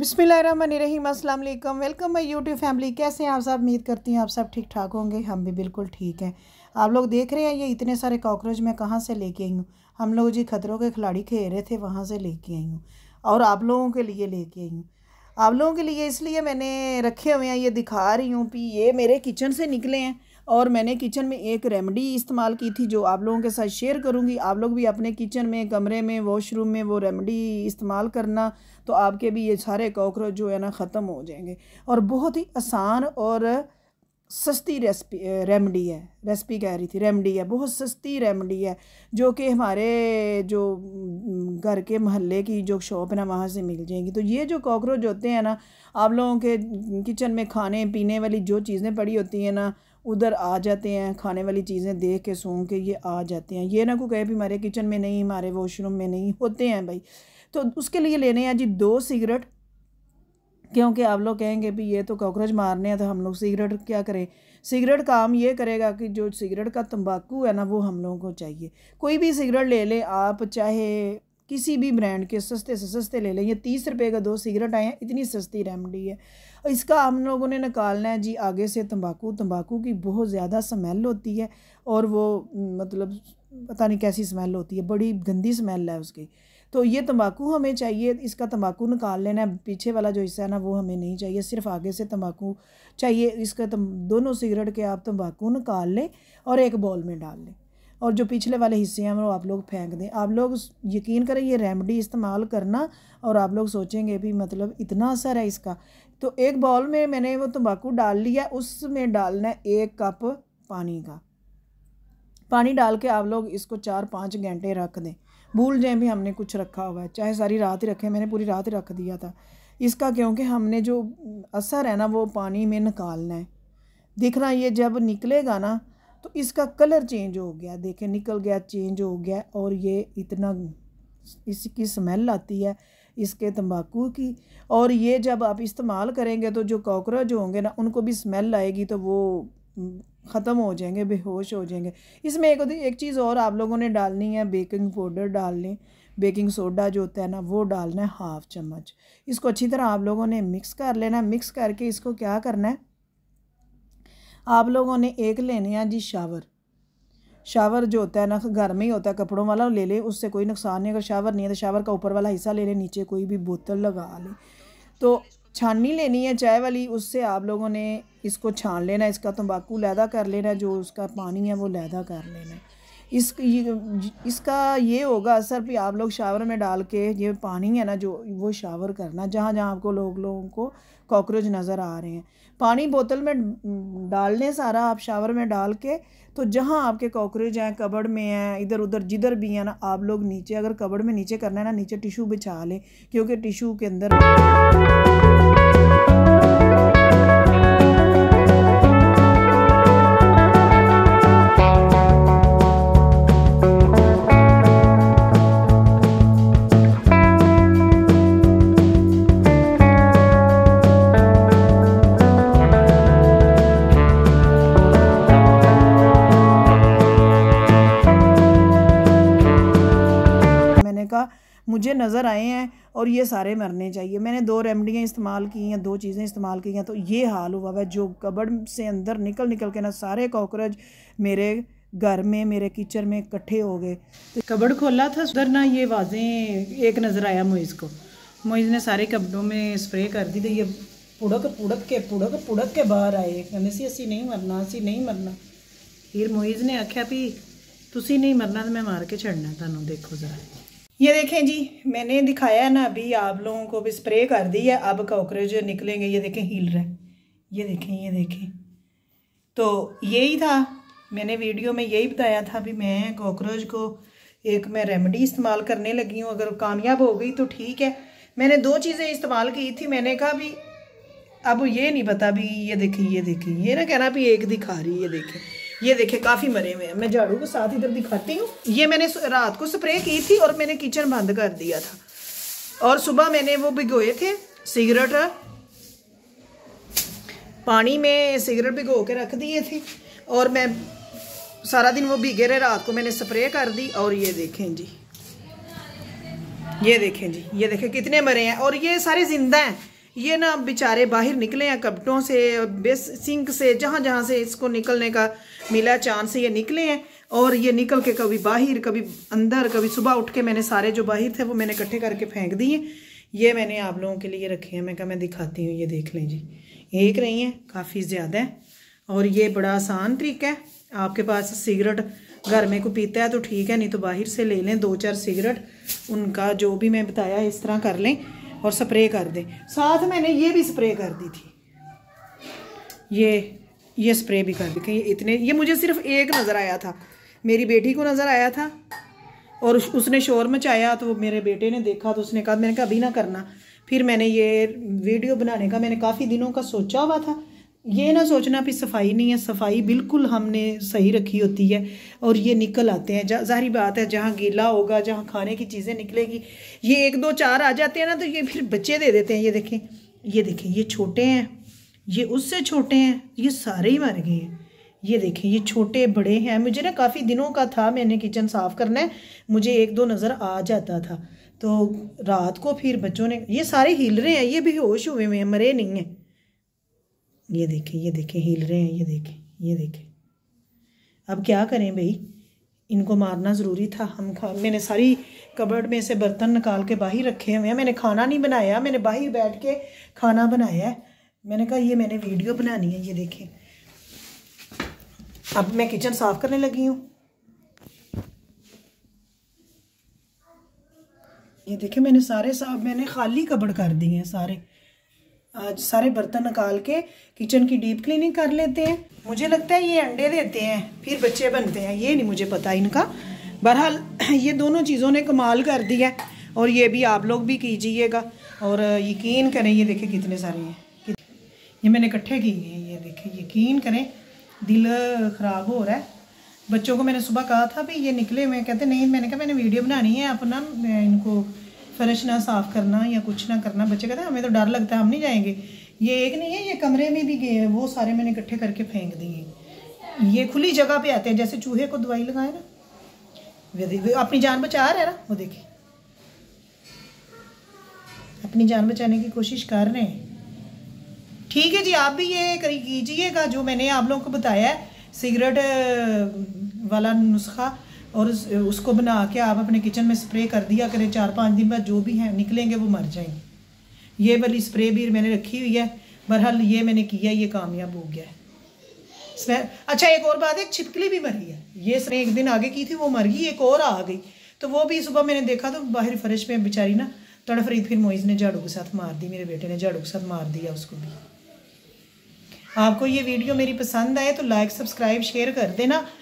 बिसमीम अल्लाम welcome my YouTube family कैसे हैं आप सब उम्मीद करती हैं आप सब ठीक ठाक होंगे हम भी बिल्कुल ठीक हैं आप लोग देख रहे हैं ये इतने सारे कॉकरोच मैं कहाँ से लेके आई हूँ हम लोग जी खतरों के खिलाड़ी खेल रहे थे वहाँ से लेके आई हूँ और आप लोगों के लिए लेके आई हूँ आप लोगों के लिए इसलिए मैंने रखे हुए हैं ये दिखा रही हूँ कि ये मेरे किचन से निकले हैं और मैंने किचन में एक रेमडी इस्तेमाल की थी जो आप लोगों के साथ शेयर करूंगी आप लोग भी अपने किचन में कमरे में वॉशरूम में वो रेमडी इस्तेमाल करना तो आपके भी ये सारे कॉकरोच जो है ना ख़त्म हो जाएंगे और बहुत ही आसान और सस्ती रेसिपी रेमडी है रेसिपी कह रही थी रेमडी है बहुत सस्ती रेमडी है जो कि हमारे जो घर के महल्ले की जो शॉप है ना वहाँ से मिल जाएंगी तो ये जो कॉकरोच होते हैं ना आप लोगों के किचन में खाने पीने वाली जो चीज़ें पड़ी होती हैं ना उधर आ जाते हैं खाने वाली चीज़ें देख के सूंघ के ये आ जाते हैं ये ना को कहे भी हमारे किचन में नहीं हमारे वॉशरूम में नहीं होते हैं भाई तो उसके लिए लेने हैं जी दो सिगरेट क्योंकि आप लोग कहेंगे भी ये तो कॉकरोच मारने हैं तो हम लोग सिगरेट क्या करें सिगरेट काम ये करेगा कि जो सिगरेट का तंबाकू है ना वो हम लोगों को चाहिए कोई भी सिगरेट ले लें आप चाहे किसी भी ब्रांड के सस्ते से सस्ते ले लें ये तीस रुपये का दो सिगरेट आए हैं इतनी सस्ती रेमडी है इसका हम लोगों ने निकालना है जी आगे से तंबाकू तंबाकू की बहुत ज़्यादा स्मेल होती है और वो मतलब पता नहीं कैसी स्मेल होती है बड़ी गंदी स्मेल है उसकी तो ये तंबाकू हमें चाहिए इसका तंबाकू निकाल लेना है पीछे वाला जो हिस्सा है ना वो हमें नहीं चाहिए सिर्फ आगे से तंबाकू चाहिए इसका तम दोनों सिगरेट के आप तंबाकू निकाल लें और एक बॉल में डाल लें और जो पिछले वाले हिस्से हैं वो आप लोग फेंक दें आप लोग यकीन करें ये रेमडी इस्तेमाल करना और आप लोग सोचेंगे भी मतलब इतना असर है इसका तो एक बॉल में मैंने वो तम्बाकू डाल लिया उसमें डालना है एक कप पानी का पानी डाल के आप लोग इसको चार पाँच घंटे रख दें भूल जाएं भी हमने कुछ रखा हुआ है चाहे सारी रात ही रखें मैंने पूरी रात ही रख दिया था इसका क्योंकि हमने जो असर है ना वो पानी में निकालना है दिखना ये जब निकलेगा ना तो इसका कलर चेंज हो गया देखें निकल गया चेंज हो गया और ये इतना इसकी स्मेल आती है इसके तंबाकू की और ये जब आप इस्तेमाल करेंगे तो जो कॉकरोच होंगे ना उनको भी स्मेल आएगी तो वो ख़त्म हो जाएंगे बेहोश हो जाएंगे इसमें एक एक चीज़ और आप लोगों ने डालनी है बेकिंग पाउडर डाल लें बेकिंग सोडा जो होता है ना वो डालना है हाफ़ चम्मच इसको अच्छी तरह आप लोगों ने मिक्स कर लेना मिक्स करके इसको क्या करना है आप लोगों ने एक लेने हैं जी शावर शावर जो होता है ना घर में ही होता है कपड़ों वाला ले ले उससे कोई नुकसान नहीं अगर शावर नहीं है तो शावर का ऊपर वाला हिस्सा ले ले नीचे कोई भी बोतल लगा ले तो छाननी लेनी है चाय वाली उससे आप लोगों ने इसको छान लेना इसका तम्बाकू लैदा कर लेना जो उसका पानी है वो लैदा कर लेना इस ये, इसका ये होगा असर भी आप लोग शावर में डाल के ये पानी है ना जो वो शावर करना जहाँ जहाँ आपको लोग लोगों को कॉकरोच नज़र आ रहे हैं पानी बोतल में लें सारा आप शावर में डाल के तो जहाँ आपके कॉकरोच हैं कबड़ में हैं इधर उधर जिधर भी हैं ना आप लोग नीचे अगर कबड़ में नीचे करना है ना नीचे टिशू बिछा लें क्योंकि टिशू के अंदर मुझे नज़र आए हैं और ये सारे मरने चाहिए मैंने दो रेमडियाँ इस्तेमाल की हैं दो चीज़ें इस्तेमाल की हैं तो ये हाल हुआ है जो कबड़ से अंदर निकल निकल के ना सारे कॉकरोच मेरे घर में मेरे किचन में इकट्ठे हो गए तो कबड़ खोला था उधर ना ये वाजें एक नज़र आया मुइज़ को मुइज़ ने सारे कबड़ों में स्प्रे कर दी तो ये पुड़क पुड़क के पुड़क पुड़क के बाहर आए कहने से असी नहीं मरना असी नहीं मरना फिर मुइज़ ने आख्या भी तुम नहीं मरना तो मैं मार के छड़ना ਤੁਹਾਨੂੰ देखो जरा ये देखें जी मैंने दिखाया ना अभी आप लोगों को भी स्प्रे कर दी है अब कॉकरोच निकलेंगे ये देखें हिल रहा है ये देखें ये देखें तो यही था मैंने वीडियो में यही बताया था भी मैं कॉकरोच को एक मैं रेमेडी इस्तेमाल करने लगी हूँ अगर कामयाब हो गई तो ठीक है मैंने दो चीज़ें इस्तेमाल की थी मैंने कहा भी अब ये नहीं पता भी ये देखें ये देखें ये ना कहना भी एक दिखा रही है देखें ये देखे काफ़ी मरे हुए हैं मैं झाड़ू को साथ इधर दिखाती हूँ ये मैंने रात को स्प्रे की थी और मैंने किचन बंद कर दिया था और सुबह मैंने वो भिगोए थे सिगरेट पानी में सिगरेट भिगो के रख दिए थे और मैं सारा दिन वो भिगे रहे रात को मैंने स्प्रे कर दी और ये देखें जी ये देखें जी ये देखें कितने मरे हैं और ये सारे ज़िंदा हैं ये ना बेचारे बाहर निकले हैं कपटों से बेस सिंक से जहाँ जहाँ से इसको निकलने का मिला चांस ये निकले हैं और ये निकल के कभी बाहर कभी अंदर कभी सुबह उठ के मैंने सारे जो बाहर थे वो मैंने इकट्ठे करके फेंक दिए ये मैंने आप लोगों के लिए रखे हैं मैं क्या मैं दिखाती हूँ ये देख लें जी एक रही हैं काफ़ी ज़्यादा है और ये बड़ा आसान तरीका है आपके पास सिगरेट घर में को पीता है तो ठीक है नहीं तो बाहर से ले लें दो चार सिगरेट उनका जो भी मैं बताया इस तरह कर लें और स्प्रे कर दें साथ मैंने ये भी स्प्रे कर दी थी ये ये स्प्रे भी कर दी कहीं इतने ये मुझे सिर्फ एक नज़र आया था मेरी बेटी को नज़र आया था और उसने शोर मचाया तो मेरे बेटे ने देखा तो उसने कहा मैंने कहा अभी ना करना फिर मैंने ये वीडियो बनाने का मैंने काफ़ी दिनों का सोचा हुआ था ये ना सोचना भी सफाई नहीं है सफाई बिल्कुल हमने सही रखी होती है और ये निकल आते हैं जाहरी बात है जहाँ गीला होगा जहाँ खाने की चीज़ें निकलेगी ये एक दो चार आ जाते हैं ना तो ये फिर बच्चे दे देते हैं ये देखें ये देखें ये छोटे हैं ये उससे छोटे हैं ये सारे ही मर गए हैं ये देखें ये छोटे बड़े हैं मुझे ना काफ़ी दिनों का था मैंने किचन साफ़ करना है मुझे एक दो नज़र आ जाता था तो रात को फिर बच्चों ने ये सारे हिल रहे हैं ये भी होश हुए हुए हैं मरे नहीं हैं ये देखें ये देखें हिल रहे हैं ये देखें ये देखें अब क्या करें भाई इनको मारना ज़रूरी था हम खा मैंने सारी कबर्ड में से बर्तन निकाल के बाहर रखे हुए हैं मैंने खाना नहीं बनाया मैंने बाहर बैठ के खाना बनाया है मैंने कहा ये मैंने वीडियो बनानी है ये देखें अब मैं किचन साफ़ करने लगी हूँ ये देखें मैंने सारे साफ मैंने खाली कबड़ कर दिए हैं सारे आज सारे बर्तन निकाल के किचन की डीप क्लीनिंग कर लेते हैं मुझे लगता है ये अंडे देते हैं फिर बच्चे बनते हैं ये नहीं मुझे पता इनका बहरहाल ये दोनों चीज़ों ने कमाल कर दिया है और ये भी आप लोग भी कीजिएगा और यकीन करें ये देखें कितने सारे हैं ये मैंने इकट्ठे किए हैं ये देखें यकीन करें दिल ख़राब हो रहा है बच्चों को मैंने सुबह कहा था भाई ये निकले मैं कहते नहीं मैंने कहा मैंने वीडियो बनानी है अपना इनको फर्श ना साफ़ करना या कुछ ना करना बच्चे कहते हैं हमें तो डर लगता है हम नहीं जाएंगे ये एक नहीं है ये कमरे में भी गए हैं वो सारे मैंने इकट्ठे करके फेंक दिए ये खुली जगह पे आते हैं जैसे चूहे को दवाई लगाए ना अपनी जान बचा रहे ना वो देखे अपनी जान बचाने की कोशिश कर रहे हैं ठीक है जी आप भी ये कीजिएगा जो मैंने आप लोगों को बताया है सिगरेट वाला नुस्खा और उस उसको बना के आप अपने किचन में स्प्रे कर दिया करें चार पाँच दिन बाद जो भी हैं निकलेंगे वो मर जाएंगे ये वाली स्प्रे भी मैंने रखी हुई है बहरहाल ये मैंने किया ये कामयाब हो गया है स्मेल अच्छा एक और बात है एक छिपकली भी मरी है ये स्प्रे एक दिन आगे की थी वो मर गई एक और आ गई तो वो भी सुबह मैंने देखा तो बाहर फ्रेश में बेचारी ना तड़फ रही फिर मोइज़ ने झाड़ू के साथ मार दी मेरे बेटे ने झाड़ू के साथ मार दिया उसको भी आपको ये वीडियो मेरी पसंद आए तो लाइक सब्सक्राइब शेयर कर देना